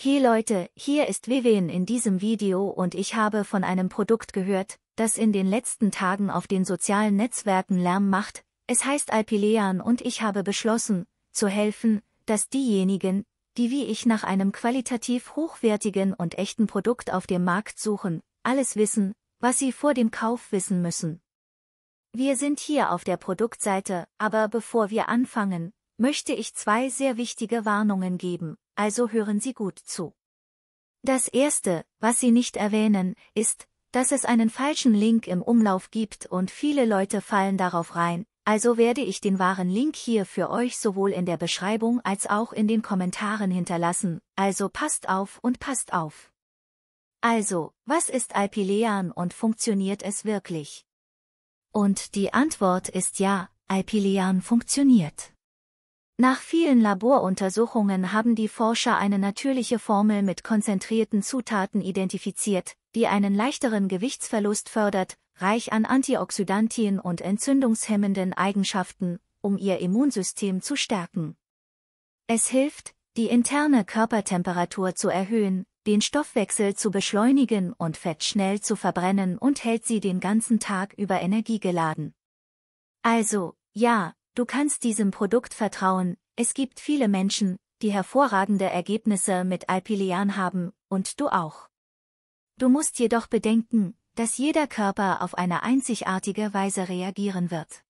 Hey Leute, hier ist Vivian in diesem Video und ich habe von einem Produkt gehört, das in den letzten Tagen auf den sozialen Netzwerken Lärm macht, es heißt Alpilean und ich habe beschlossen, zu helfen, dass diejenigen, die wie ich nach einem qualitativ hochwertigen und echten Produkt auf dem Markt suchen, alles wissen, was sie vor dem Kauf wissen müssen. Wir sind hier auf der Produktseite, aber bevor wir anfangen, möchte ich zwei sehr wichtige Warnungen geben, also hören Sie gut zu. Das Erste, was Sie nicht erwähnen, ist, dass es einen falschen Link im Umlauf gibt und viele Leute fallen darauf rein, also werde ich den wahren Link hier für euch sowohl in der Beschreibung als auch in den Kommentaren hinterlassen, also passt auf und passt auf. Also, was ist Alpilean und funktioniert es wirklich? Und die Antwort ist ja, Alpilean funktioniert. Nach vielen Laboruntersuchungen haben die Forscher eine natürliche Formel mit konzentrierten Zutaten identifiziert, die einen leichteren Gewichtsverlust fördert, reich an Antioxidantien und entzündungshemmenden Eigenschaften, um ihr Immunsystem zu stärken. Es hilft, die interne Körpertemperatur zu erhöhen, den Stoffwechsel zu beschleunigen und Fett schnell zu verbrennen und hält sie den ganzen Tag über energiegeladen. Also, ja, Du kannst diesem Produkt vertrauen, es gibt viele Menschen, die hervorragende Ergebnisse mit Alpilian haben, und du auch. Du musst jedoch bedenken, dass jeder Körper auf eine einzigartige Weise reagieren wird.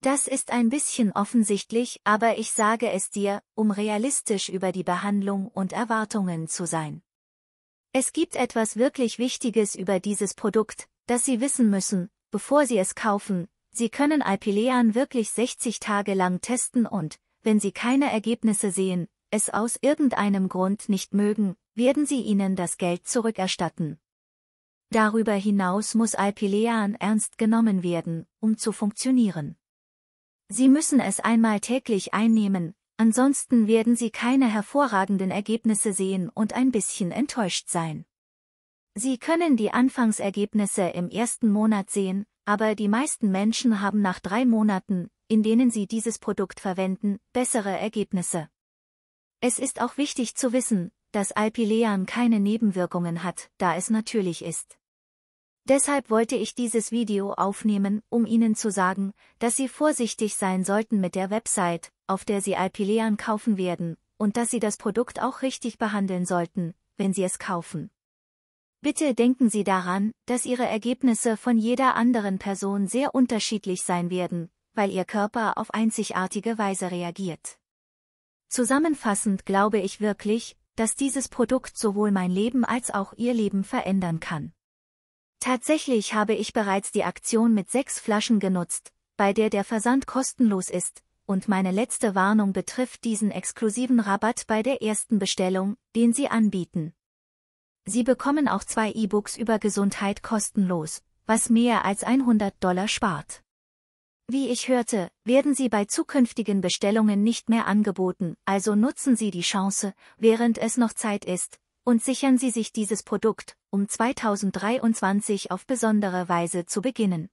Das ist ein bisschen offensichtlich, aber ich sage es dir, um realistisch über die Behandlung und Erwartungen zu sein. Es gibt etwas wirklich Wichtiges über dieses Produkt, das Sie wissen müssen, bevor Sie es kaufen, Sie können Alpilean wirklich 60 Tage lang testen und, wenn Sie keine Ergebnisse sehen, es aus irgendeinem Grund nicht mögen, werden Sie ihnen das Geld zurückerstatten. Darüber hinaus muss Alpilean ernst genommen werden, um zu funktionieren. Sie müssen es einmal täglich einnehmen, ansonsten werden Sie keine hervorragenden Ergebnisse sehen und ein bisschen enttäuscht sein. Sie können die Anfangsergebnisse im ersten Monat sehen, aber die meisten Menschen haben nach drei Monaten, in denen sie dieses Produkt verwenden, bessere Ergebnisse. Es ist auch wichtig zu wissen, dass Alpilean keine Nebenwirkungen hat, da es natürlich ist. Deshalb wollte ich dieses Video aufnehmen, um Ihnen zu sagen, dass Sie vorsichtig sein sollten mit der Website, auf der Sie Alpilean kaufen werden, und dass Sie das Produkt auch richtig behandeln sollten, wenn Sie es kaufen. Bitte denken Sie daran, dass Ihre Ergebnisse von jeder anderen Person sehr unterschiedlich sein werden, weil Ihr Körper auf einzigartige Weise reagiert. Zusammenfassend glaube ich wirklich, dass dieses Produkt sowohl mein Leben als auch Ihr Leben verändern kann. Tatsächlich habe ich bereits die Aktion mit sechs Flaschen genutzt, bei der der Versand kostenlos ist, und meine letzte Warnung betrifft diesen exklusiven Rabatt bei der ersten Bestellung, den Sie anbieten. Sie bekommen auch zwei E-Books über Gesundheit kostenlos, was mehr als 100 Dollar spart. Wie ich hörte, werden sie bei zukünftigen Bestellungen nicht mehr angeboten, also nutzen Sie die Chance, während es noch Zeit ist, und sichern Sie sich dieses Produkt, um 2023 auf besondere Weise zu beginnen.